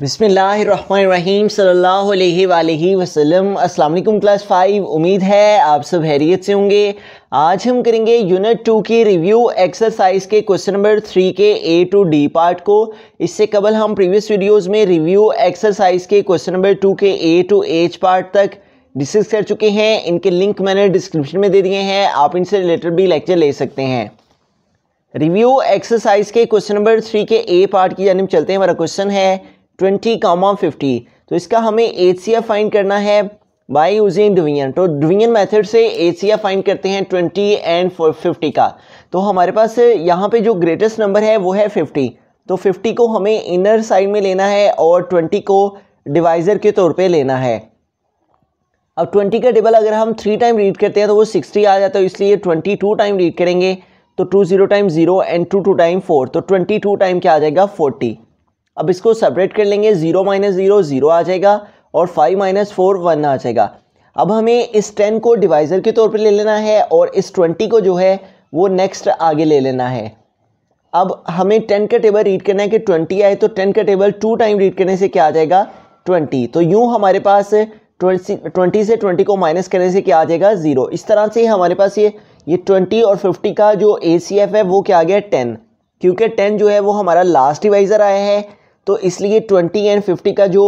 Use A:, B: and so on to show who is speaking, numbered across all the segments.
A: बिसमीम सल्लल्लाहु class five उम्मीद है आप सब हैरियत से होंगे आज हम करेंगे यूनिट टू की रिव्यू एक्सरसाइज के क्वेश्चन नंबर थ्री के ए टू डी पार्ट को इससे कबल हम प्रीवियस वीडियोस में रिव्यू एक्सरसाइज के क्वेश्चन नंबर टू के ए टू एच पार्ट तक डिस्कस कर चुके हैं इनके लिंक मैंने डिस्क्रिप्शन में दे दिए हैं आप इनसे रिलेटेड भी लेक्चर ले सकते हैं रिव्यू एक्सरसाइज के क्वेश्चन नंबर थ्री के ए पार्ट की जानब चलते हैं हमारा क्वेश्चन है ट्वेंटी कामा फिफ्टी तो इसका हमें एच फाइंड करना है बाई यूजिंग डिवीजन तो डिवीजन मेथड से एच फाइंड करते हैं ट्वेंटी एंड फिफ्टी का तो हमारे पास यहाँ पे जो ग्रेटेस्ट नंबर है वो है फिफ्टी तो फिफ्टी को हमें इनर साइड में लेना है और ट्वेंटी को डिवाइज़र के तौर पर लेना है अब ट्वेंटी का टेबल अगर हम थ्री टाइम रीड करते हैं तो वो सिक्सटी आ जाता है इसलिए ट्वेंटी टू टाइम रीड करेंगे तो two zero time zero and two two time four तो ट्वेंटी टू टाइम क्या आ जाएगा फोर्टी अब इसको सेपरेट कर लेंगे ज़ीरो माइनस ज़ीरो ज़ीरो आ जाएगा और फाइव माइनस फोर वन आ जाएगा अब हमें इस टेन को डिवाइज़र के तौर पे ले लेना है और इस ट्वेंटी को जो है वो नेक्स्ट आगे ले लेना है अब हमें टेन का टेबल रीड करना है कि ट्वेंटी आए तो टेन का टेबल टू टाइम रीड करने से क्या आ जाएगा ट्वेंटी तो यूँ हमारे पास ट्वेंटी से ट्वेंटी को माइनस करने से क्या आ जाएगा ज़ीरो इस तरह से हमारे पास ये ये ट्वेंटी और फिफ्टी का जो ए है वो क्या आ गया टेन क्योंकि टेन जो है वो हमारा लास्ट डिवाइज़र आया है तो इसलिए ट्वेंटी एंड फिफ्टी का जो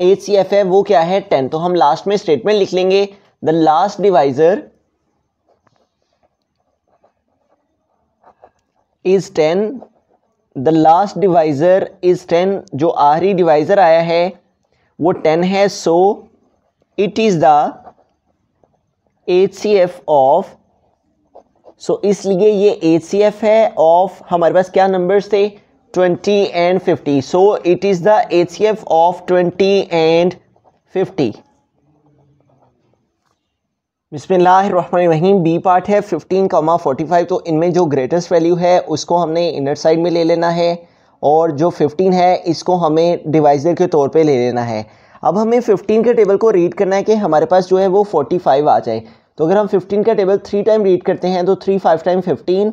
A: एच सी एफ है वो क्या है टेन तो हम लास्ट में स्टेटमेंट लिख लेंगे the last divisor is ten the last divisor is ten जो आखिरी डिवाइज़र आया है वो टेन है so it is the H C F of so इसलिए ये एच सी एफ है ऑफ हमारे पास क्या नंबर्स थे 20 and 50 so it is the HCF of 20 and 50 बिस्मिल्लाहिर्रहमानिर्रहीम बी पार्ट है 15 कमा 45 तो इनमें जो ग्रेटेस्ट वैल्यू है उसको हमने इनर साइड में ले लेना है और जो 15 है इसको हमें डिवाइजर के तौर पे ले लेना है अब हमें 15 के टेबल को रीड करना है कि हमारे पास जो है वो 45 आ जाए तो अगर हम 15 का टेबल थ्री टाइम रीड करते हैं तो three five time fifteen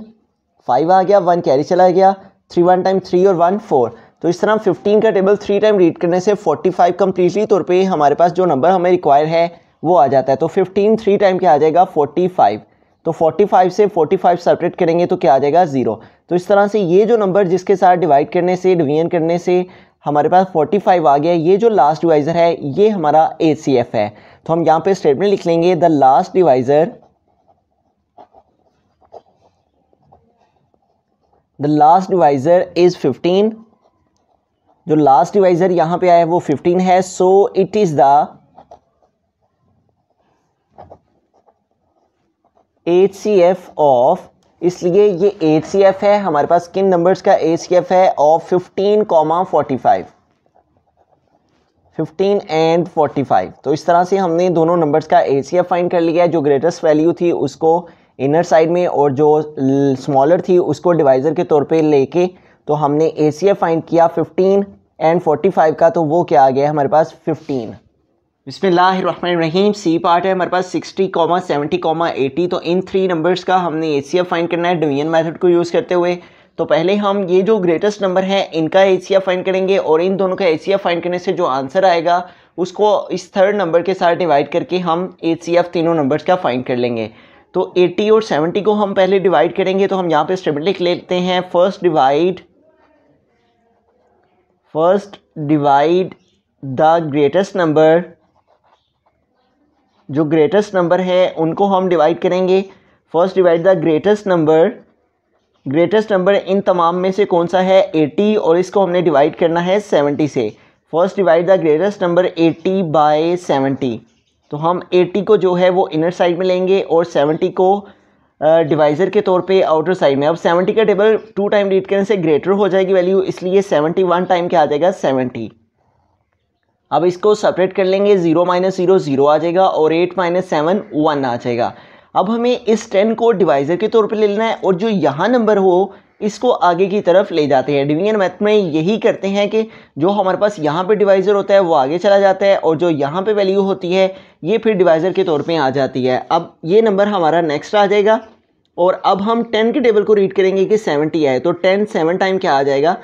A: five आ गया वन कैरी चला गया थ्री वन टाइम थ्री और वन फोर तो इस तरह हम फिफ्टीन का टेबल थ्री टाइम रीड करने से फोर्टी फाइव कम्प्लीटली तौर पर हमारे पास जो नंबर हमें रिक्वायर है वो आ जाता है तो फिफ्टीन थ्री टाइम क्या आ जाएगा फोर्टी फाइव तो फोर्टी फाइव से फोर्टी फाइव सेपरेट करेंगे तो क्या आ जाएगा ज़ीरो तो इस तरह से ये जो नंबर जिसके साथ डिवाइड करने से डिवीजन करने से हमारे पास फोर्टी फाइव आ गया ये जो लास्ट डिवाइज़र है ये हमारा ए है तो हम यहाँ पर स्टेटमेंट लिख लेंगे the last divisor the last divisor is fifteen जो लास्ट डिवाइज़र यहां पे आया है वो फिफ्टीन है so it is the H C F of इसलिए ये एच सी एफ है हमारे पास किन नंबर्स का एच सी एफ है of fifteen comma forty five fifteen and forty five तो इस तरह से हमने दोनों नंबर्स का एच सी एफ फाइंड कर लिया है जो ग्रेटेस्ट वैल्यू थी उसको इनर साइड में और जो स्मॉलर थी उसको डिवाइज़र के तौर पे लेके तो हमने ए सी एफ फाइंड किया 15 एंड 45 का तो वो क्या आ गया हमारे पास 15 रहीम सी पार्ट है हमारे पास 60 कॉमा सेवेंटी कॉमा एटी तो इन थ्री नंबर्स का हमने ए सी एफ फाइंड करना है डिवीजन मेथड को यूज़ करते हुए तो पहले हम ये जो ग्रेटेस्ट नंबर है इनका ए सी एफ फाइंड करेंगे और इन दोनों का ए सी एफ फाइंड करने से जो आंसर आएगा उसको इस थर्ड नंबर के साथ डिवाइड करके हम ए सी एफ तीनों नंबर्स का फाइंड कर लेंगे तो 80 और 70 को हम पहले डिवाइड करेंगे तो हम यहाँ पे स्टेबल लिख लेते हैं first divide first divide the greatest number जो ग्रेटेस्ट नंबर है उनको हम डिवाइड करेंगे first divide the greatest number greatest number इन तमाम में से कौन सा है 80 और इसको हमने डिवाइड करना है 70 से first divide the greatest number 80 by 70 तो हम 80 को जो है वो इनर साइड में लेंगे और 70 को डिवाइज़र के तौर पे आउटर साइड में अब 70 का टेबल टू टाइम रीड करने से ग्रेटर हो जाएगी वैल्यू इसलिए 71 टाइम क्या आ जाएगा 70 अब इसको सेपरेट कर लेंगे ज़ीरो माइनस ज़ीरो ज़ीरो आ जाएगा और एट माइनस सेवन वन आ जाएगा अब हमें इस टेन को डिवाइज़र के तौर पर ले लेना है और जो यहाँ नंबर हो इसको आगे की तरफ ले जाते हैं डिवीजन मैथ में यही करते हैं कि जो हमारे पास यहाँ पे डिवाइज़र होता है वो आगे चला जाता है और जो यहाँ पे वैल्यू होती है ये फिर डिवाइज़र के तौर पे आ जाती है अब ये नंबर हमारा नेक्स्ट आ जाएगा और अब हम टेन के टेबल को रीड करेंगे कि सेवनटी आए तो टेन सेवन टाइम क्या आ जाएगा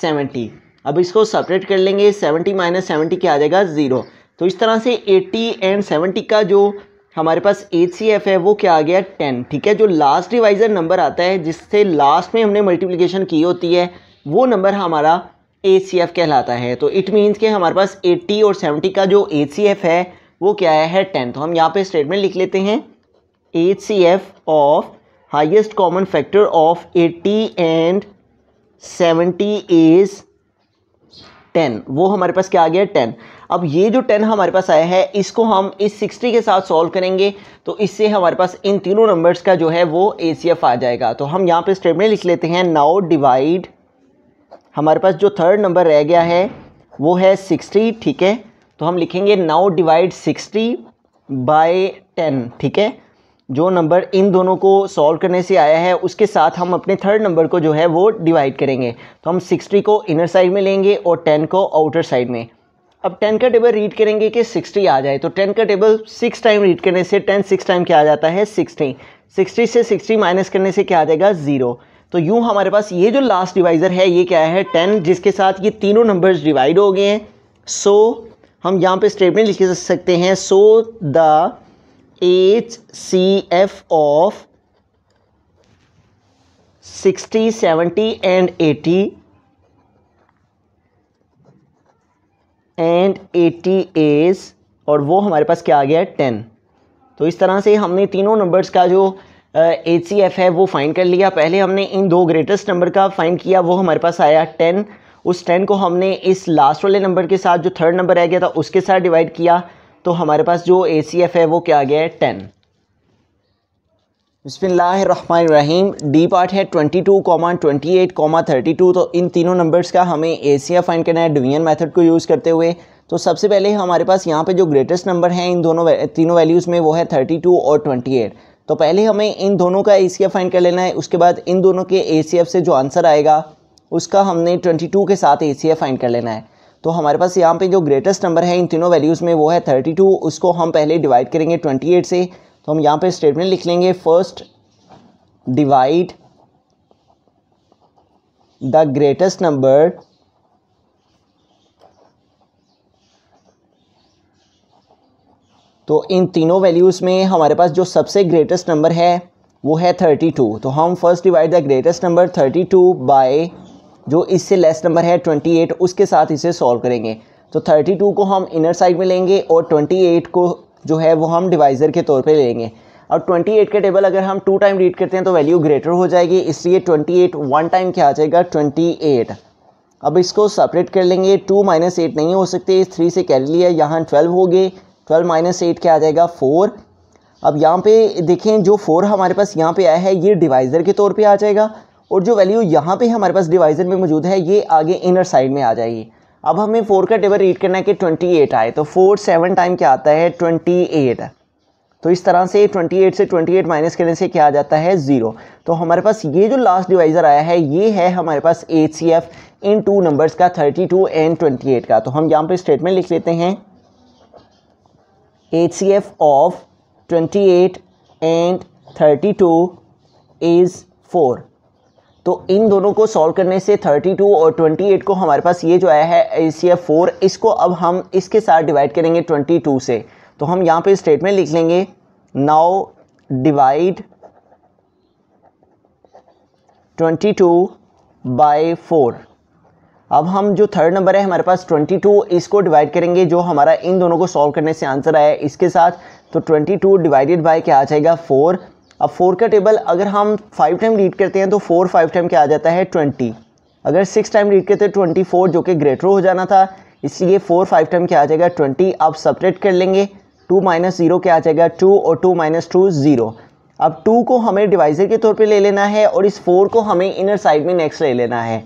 A: सेवेंटी अब इसको सेपरेट कर लेंगे सेवेंटी माइनस क्या आ जाएगा ज़ीरो तो इस तरह से एट्टी एंड सेवेंटी का जो हमारे पास एच सी एफ है वो क्या आ गया टेन ठीक है जो लास्ट डिवाइज़र नंबर आता है जिससे लास्ट में हमने मल्टीप्लिकेशन की होती है वो नंबर हमारा एच सी एफ कहलाता है तो इट मीन्स के हमारे पास एट्टी और सेवेंटी का जो एच सी एफ है वो क्या है, है टेन तो हम यहाँ पे स्टेटमेंट लिख लेते हैं H C F of highest common factor of eighty and seventy is ten वो हमारे पास क्या आ गया टेन अब ये जो टेन हमारे पास आया है इसको हम इस सिक्सटी के साथ सॉल्व करेंगे तो इससे हमारे पास इन तीनों नंबर्स का जो है वो ए आ जाएगा तो हम यहाँ पर स्टेप में लिख लेते हैं नाउ डिवाइड हमारे पास जो थर्ड नंबर रह गया है वो है सिक्सटी ठीक है तो हम लिखेंगे now divide sixty by ten ठीक है जो नंबर इन दोनों को सॉल्व करने से आया है उसके साथ हम अपने थर्ड नंबर को जो है वो डिवाइड करेंगे तो हम सिक्सटी को इनर साइड में लेंगे और टेन को आउटर साइड में अब टेन का टेबल रीड करेंगे कि सिक्सटी आ जाए तो टेन का टेबल सिक्स टाइम रीड करने से टेन सिक्स टाइम क्या आ जाता है सिक्सटी सिक्सटी से सिक्सटी माइनस करने से क्या आ जाएगा ज़ीरो तो यूँ हमारे पास ये जो लास्ट डिवाइज़र है ये क्या है टेन जिसके साथ ये तीनों नंबर्स डिवाइड हो गए हैं सो हम यहाँ पे स्टेटमेंट लिख सकते हैं so the H C F of sixty seventy and eighty and eighty as और वो हमारे पास क्या आ गया है टेन तो इस तरह से हमने तीनों नंबर्स का जो एच सी एफ है वो फाइंड कर लिया पहले हमने इन दो ग्रेटेस्ट नंबर का फाइंड किया वो हमारे पास आया टेन उस टेन को हमने इस लास्ट वाले नंबर के साथ जो थर्ड नंबर रह गया था उसके साथ डिवाइड किया तो हमारे पास जो ए सी एफ है वो क्या आ गया है टेन बसमीम डी पार्ट है 22, थर्टी टू तो इन तीनों नंबर्स का हमें एसिया फाइंड करना है डिवीजन मेथड को यूज़ करते हुए तो सबसे पहले हमारे पास यहाँ पे जो ग्रेटेस्ट नंबर है इन दोनों तीनों वैल्यूज़ में वो है 32 और 28 तो पहले हमें इन दोनों का एसिया फाइंड कर लेना है उसके बाद इन दोनों के एफ से जो आंसर आएगा उसका हमने टू के साथ एफ फाइंड कर लेना है तो हमारे पास यहाँ पर जो ग्रेटेस्ट नंबर है इन तीनों वैल्यूज़ में वो है टू उसको हम पहले डिवाइड करेंगे एट से तो हम यहाँ पे स्टेटमेंट लिख लेंगे first divide the greatest number तो इन तीनों वैल्यूज़ में हमारे पास जो सबसे ग्रेटेस्ट नंबर है वो है थर्टी टू तो हम first divide the greatest number thirty two by जो इससे लेस नंबर है ट्वेंटी एट उसके साथ इसे सॉल्व करेंगे तो थर्टी टू को हम इनर साइड में लेंगे और ट्वेंटी एट को जो है वो हम डिवाइज़र के तौर पे लेंगे अब 28 का टेबल अगर हम टू टाइम रीड करते हैं तो वैल्यू ग्रेटर हो जाएगी इसलिए 28 वन टाइम क्या आ जाएगा 28 अब इसको सेपरेट कर लेंगे टू माइनस एट नहीं हो सकते इस थ्री से कैरी लिया यहाँ ट्वेल्व हो गए ट्वेल्व माइनस एट क्या आ जाएगा फ़ोर अब यहाँ पे देखें जो फ़ोर हमारे पास यहाँ पे आया है ये डिवाइज़र के तौर पर आ जाएगा और जो वैल्यू यहाँ पर हमारे पास डिवाइज़र में मौजूद है ये आगे इनर साइड में आ जाएगी अब हमें फोर का टेबल रीड करना है कि ट्वेंटी एट आए तो फोर सेवन टाइम क्या आता है ट्वेंटी एट तो इस तरह से ट्वेंटी एट से ट्वेंटी एट माइनस करने से क्या आ जाता है ज़ीरो तो हमारे पास ये जो लास्ट डिवाइज़र आया है ये है हमारे पास एच सी एफ इन टू नंबर्स का thirty two and twenty eight का तो हम यहाँ पर स्टेटमेंट लिख लेते हैं H C F of twenty eight and thirty two is four तो इन दोनों को सॉल्व करने से 32 और 28 को हमारे पास ये जो आया है ए सी फोर इसको अब हम इसके साथ डिवाइड करेंगे 22 से तो हम यहाँ पे स्टेटमेंट लिख लेंगे now divide 22 two by four अब हम जो थर्ड नंबर है हमारे पास 22 इसको डिवाइड करेंगे जो हमारा इन दोनों को सॉल्व करने से आंसर आया है इसके साथ तो 22 डिवाइडेड बाय क्या आ जाएगा फोर अब फोर का टेबल अगर हम फाइव टाइम रीड करते हैं तो फोर फाइव टाइम क्या आ जाता है ट्वेंटी अगर सिक्स टाइम रीड करते हैं ट्वेंटी फोर जो कि ग्रेटर हो जाना था इसलिए फोर फाइव टाइम क्या आ जाएगा ट्वेंटी आप सपरेट कर लेंगे टू माइनस ज़ीरो क्या आ जाएगा टू और टू माइनस टू ज़ीरो अब टू को हमें डिवाइजर के तौर पर ले लेना है और इस फोर को हमें इनर साइड में नेक्स्ट ले लेना है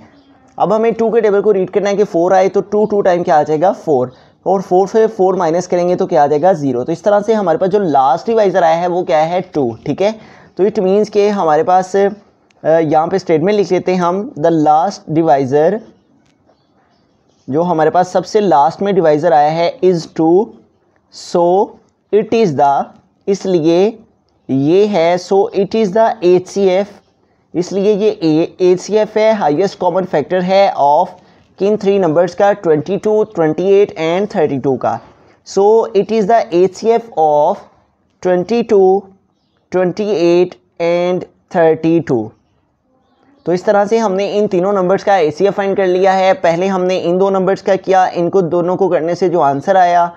A: अब हमें टू के टेबल को रीड करना है कि फोर आए तो टू टू टाइम क्या आ जाएगा फोर और फोर से फोर माइनस करेंगे तो क्या आ जाएगा ज़ीरो तो इस तरह से हमारे पास जो लास्ट डिवाइज़र आया है वो क्या है टू ठीक है तो इट मीन्स के हमारे पास यहाँ पे स्टेटमेंट लिख लेते हैं हम द लास्ट डिवाइज़र जो हमारे पास सबसे लास्ट में डिवाइज़र आया है is two so it is the इसलिए ये है so it is the H C F इसलिए ये एच सी एफ है हाइएस्ट कॉमन फैक्टर है ऑफ़ कि इन थ्री नंबर्स का 22, 28 एंड 32 का so it is the H C F of 22, 28 and 32 तो इस तरह से हमने इन तीनों नंबर्स का ए सी एफ फाइंड कर लिया है पहले हमने इन दो नंबर्स का किया इनको दोनों को करने से जो आंसर आया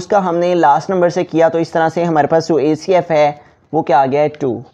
A: उसका हमने लास्ट नंबर से किया तो इस तरह से हमारे पास जो ए सी एफ है वो क्या आ गया है टू